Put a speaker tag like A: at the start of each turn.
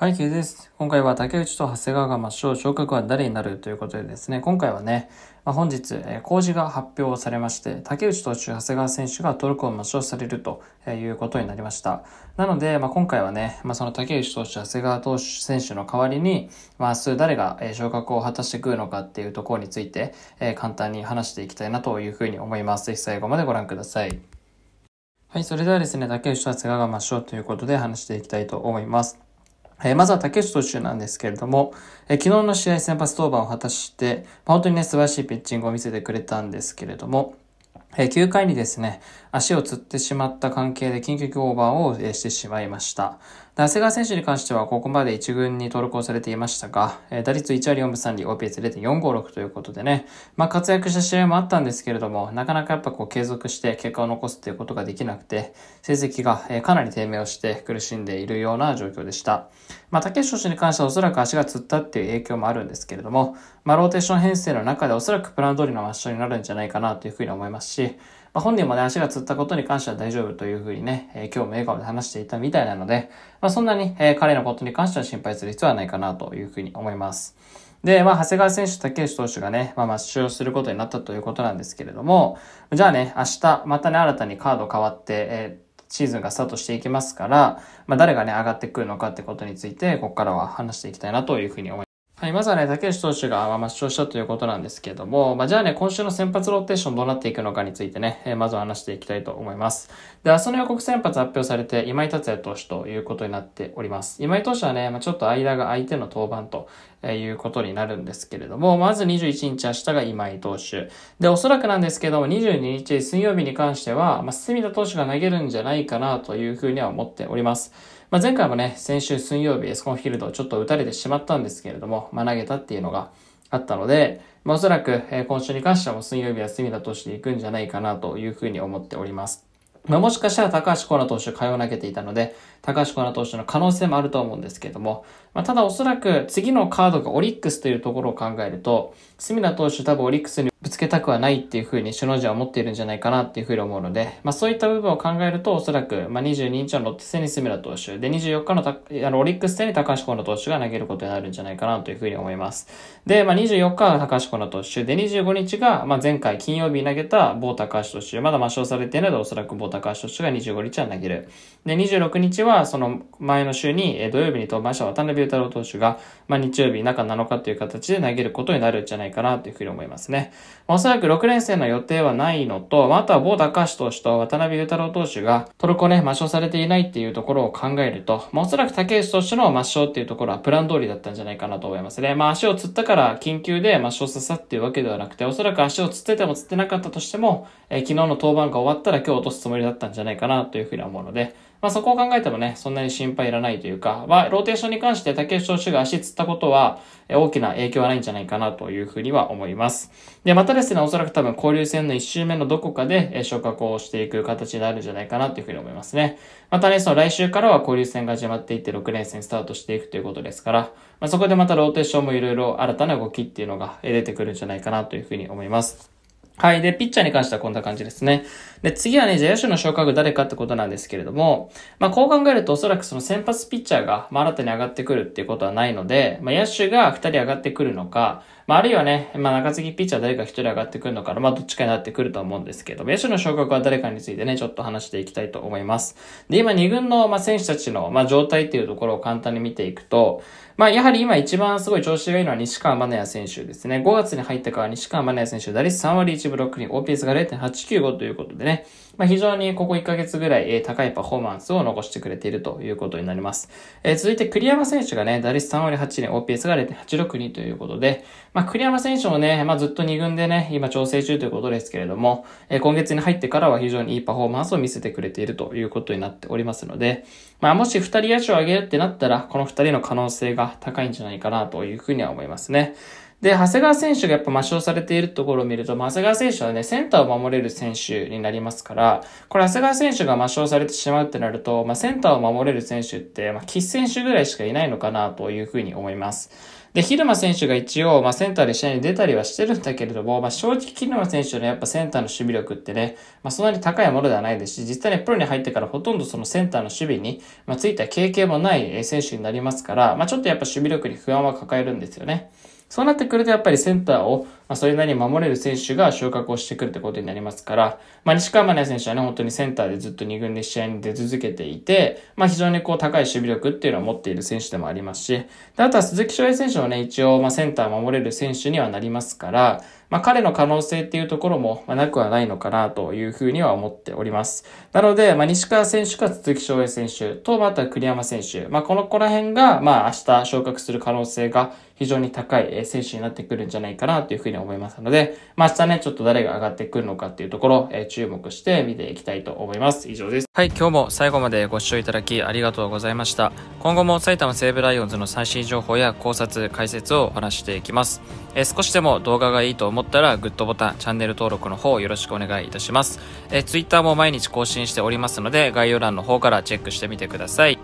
A: はい、ケイです。今回は竹内と長谷川が抹消、昇格は誰になるということでですね、今回はね、まあ、本日、えー、工事が発表されまして、竹内投手、長谷川選手が登録を抹消されるということになりました。なので、まあ、今回はね、まあ、その竹内投手、長谷川投手選手の代わりに、まあ、明日誰が昇格を果たしてくるのかっていうところについて、えー、簡単に話していきたいなというふうに思います。ぜひ最後までご覧ください。はい、それではですね、竹内と長谷川が抹消ということで話していきたいと思います。えまずは竹内投手なんですけれども、え昨日の試合先発登板を果たして、ま本当にね、素晴らしいピッチングを見せてくれたんですけれども、え9回にですね、足をつってしまった関係で緊急オーバーを、えしてしまいました。長谷川選手に関してはここまで1軍に登録をされていましたが、え打率1割4分3厘、OPS 0.456ということでね、まあ、活躍した試合もあったんですけれども、なかなかやっぱこう継続して結果を残すということができなくて、成績が、えかなり低迷をして苦しんでいるような状況でした。まあ、竹内投手に関してはおそらく足がつったっていう影響もあるんですけれども、まあ、ローテーション編成の中でおそらくプラン通りの抹消になるんじゃないかなというふうに思いますし、し、まあ、本人もね、足がつったことに関しては大丈夫というふうにね、えー、今日も笑顔で話していたみたいなので、まあ、そんなに、えー、彼のことに関しては心配する必要はないかなというふうに思います。で、まあ、長谷川選手、竹内投手がね、まあ、抹消することになったということなんですけれども、じゃあね、明日、またね、新たにカード変わって、えー、シーズンがスタートしていきますから、まあ、誰がね、上がってくるのかってことについて、ここからは話していきたいなというふうに思います。はい、まずはね、竹内投手が、まあ、負傷したということなんですけども、まあ、じゃあね、今週の先発ローテーションどうなっていくのかについてね、えー、まずは話していきたいと思います。で、明日の予告先発発表されて、今井達也投手ということになっております。今井投手はね、まあ、ちょっと間が相手の登板と、えー、いうことになるんですけれども、まず21日明日が今井投手。で、おそらくなんですけども、22日水曜日に関しては、まあ、隅田投手が投げるんじゃないかなというふうには思っております。まあ、前回もね、先週水曜日エスコンフィールドちょっと打たれてしまったんですけれども、まあ、投げたっていうのがあったので、まあ、おそらく、え今週に関してはもう水曜日は隅田投手で行くんじゃないかなというふうに思っております。まあ、もしかしたら高橋コーナ投手、通を投げていたので、高橋コーナ投手の可能性もあると思うんですけれども、まあ、ただおそらく次のカードがオリックスというところを考えると、隅田投手多分オリックスにぶつけたくはないっていうふうに首脳陣は思っているんじゃないかなっていうふうに思うので、まあそういった部分を考えると、おそらく、まあ22日のロッテ戦に隅田投手、で24日のたあのオリックス戦に高橋宏の投手が投げることになるんじゃないかなというふうに思います。で、まあ24日は高橋宏の投手、で25日が、まあ前回金曜日に投げた某高橋投手、まだ抹消されているので、おそらく某高橋投手が25日は投げる。で、26日はその前の週に、土曜日に登板した渡辺太郎投手が、まあ日曜日中7日という形で投げることになるんじゃないかなというふうに思いますね。おそらく6連戦の予定はないのと、または某高橋投手と渡辺裕太郎投手がトルコね、抹消されていないっていうところを考えると、まおそらく竹内投手の抹消っていうところはプラン通りだったんじゃないかなと思いますね。まあ足をつったから緊急で抹消させたっていうわけではなくて、おそらく足をつっててもつってなかったとしても、えー、昨日の登板が終わったら今日落とすつもりだったんじゃないかなというふうに思うので、まあ、そこを考えてもね、そんなに心配いらないというか、まあ、ローテーションに関して竹内投手が足つったことは、大きな影響はないんじゃないかなというふうには思います。で、またですね、おそらく多分交流戦の1周目のどこかで昇格をしていく形になるんじゃないかなというふうに思いますね。またね、その来週からは交流戦が始まっていって6連戦スタートしていくということですから、まあ、そこでまたローテーションもいろいろ新たな動きっていうのが出てくるんじゃないかなというふうに思います。はい。で、ピッチャーに関してはこんな感じですね。で、次はね、じゃあ野手の昇格誰かってことなんですけれども、まあ、こう考えるとおそらくその先発ピッチャーが、まあ、新たに上がってくるっていうことはないので、まあ、野手が2人上がってくるのか、まあ、あるいはね、まあ、中継ぎピッチャー誰か1人上がってくるのかまあ、どっちかになってくると思うんですけど、野手の昇格は誰かについてね、ちょっと話していきたいと思います。で、今2軍の、まあ、選手たちの、まあ、状態っていうところを簡単に見ていくと、まあ、やはり今一番すごい調子がいいのは西川真也選手ですね。5月に入ってから西川真也選手、打率3割1分1ブロックに OPS が0.895ということでね、まあ、非常にここ1ヶ月ぐらい、え高いパフォーマンスを残してくれているということになります。えー、続いて栗山選手がね、打率3割8に OPS が0.862ということで、まあ、栗山選手もね、まあ、ずっと2軍でね、今調整中ということですけれども、えー、今月に入ってからは非常にいいパフォーマンスを見せてくれているということになっておりますので、まあ、もし2人野手を上げるってなったら、この2人の可能性が高いんじゃないかなというふうには思いますね。で、長谷川選手がやっぱ抹消されているところを見ると、長谷川選手はね、センターを守れる選手になりますから、これ長谷川選手が抹消されてしまうってなると、まあ、センターを守れる選手って、まあ、喫選手ぐらいしかいないのかなというふうに思います。で、ル間選手が一応、まあ、センターで試合に出たりはしてるんだけれども、まあ、正直ル間選手のやっぱセンターの守備力ってね、まあ、そんなに高いものではないですし、実際ね、プロに入ってからほとんどそのセンターの守備に、まあ、ついた経験もない選手になりますから、まあ、ちょっとやっぱ守備力に不安は抱えるんですよね。そうなってくるとやっぱりセンターをまあ、それなりに守れる選手が昇格をしてくるってことになりますから、まあ、西川真奈選手はね、本当にセンターでずっと2軍で試合に出続けていて、まあ、非常にこう高い守備力っていうのを持っている選手でもありますし、であとは鈴木翔平選手もね、一応、まあ、センター守れる選手にはなりますから、まあ、彼の可能性っていうところも、まあ、なくはないのかなというふうには思っております。なので、まあ、西川選手か鈴木翔平選手と、まあ、あとは栗山選手、まあ、この子ら辺が、まあ、明日昇格する可能性が非常に高い選手になってくるんじゃないかなというふうにに思いますので、まあ、明日ね、ちょっと誰が上がってくるのかっていうところ、えー、注目して見ていきたいと思います。以上です。はい、今日も最後までご視聴いただきありがとうございました。今後も埼玉西武ライオンズの最新情報や考察、解説をお話していきます。えー、少しでも動画がいいと思ったら、グッドボタン、チャンネル登録の方よろしくお願いいたします。えー、Twitter も毎日更新しておりますので、概要欄の方からチェックしてみてください。